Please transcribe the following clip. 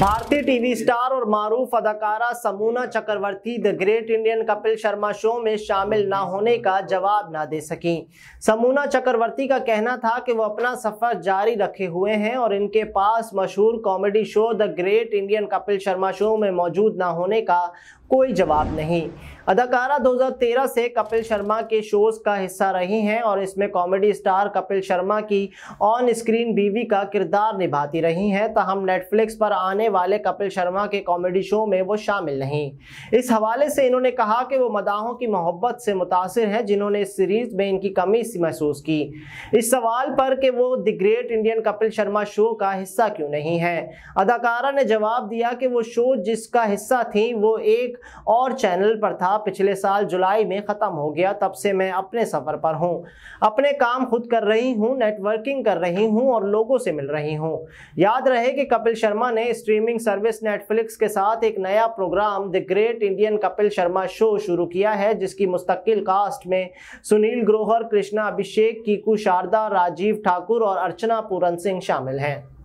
भारतीय TV star और मारूफ अदाकारा Sumona Chakravarti the great Indian Kapil Sharma show में शामिल ना होने का जवाब ना दे सकी समूना चक्रवर्ती का कहना था कि वो अपना सफर जारी रखे हुए हैं और इनके पास मशहूर comedy show the great Indian Kapil Sharma show में मौजूद ना होने का कोई जवाब नहीं अदाकारा 2013 से कपिल शर्मा के शोज का हिस्सा रही हैं और इसमें कॉमेडी स्टार कपिल शर्मा की ऑन स्क्रीन बीवी का किरदार निभाती रही हैं तहम नेटफ्लिक्स पर आने वाले कपिल शर्मा के कॉमेडी शो में वो शामिल नहीं इस हवाले से इन्होंने कहा कि वो मदाहों की मोहब्बत से मुतासर हैं जिन्होंने इस सीरीज में इनकी कमी महसूस की इस सवाल पर कि वो the great Indian Kapil Sharma show का हिस्सा क्यों नहीं है अदाकारा ने जवाब दिया कि वो शो जिसका हिस्सा थी वो एक और चैनल पर था था पिछले साल जुलाई में ख़त्म हो गया तब से मैं अपने सफ़र पर हूँ अपने काम खुद कर रही हूँ नेटवर्किंग कर रही हूँ और लोगों से मिल रही हूँ याद रहे कि कपिल शर्मा ने स्ट्रीमिंग सर्विस नेटफ्लिक्स के साथ एक नया programme the great Indian Kapil Sharma show शुरू किया है जिसकी मुस्तकिल कास्ट में सुनील ग्रोहर कृष्णा अभिषेक कीकू शारदा राजीव ठाकुर और अर्चना पूरन सिंह शामिल हैं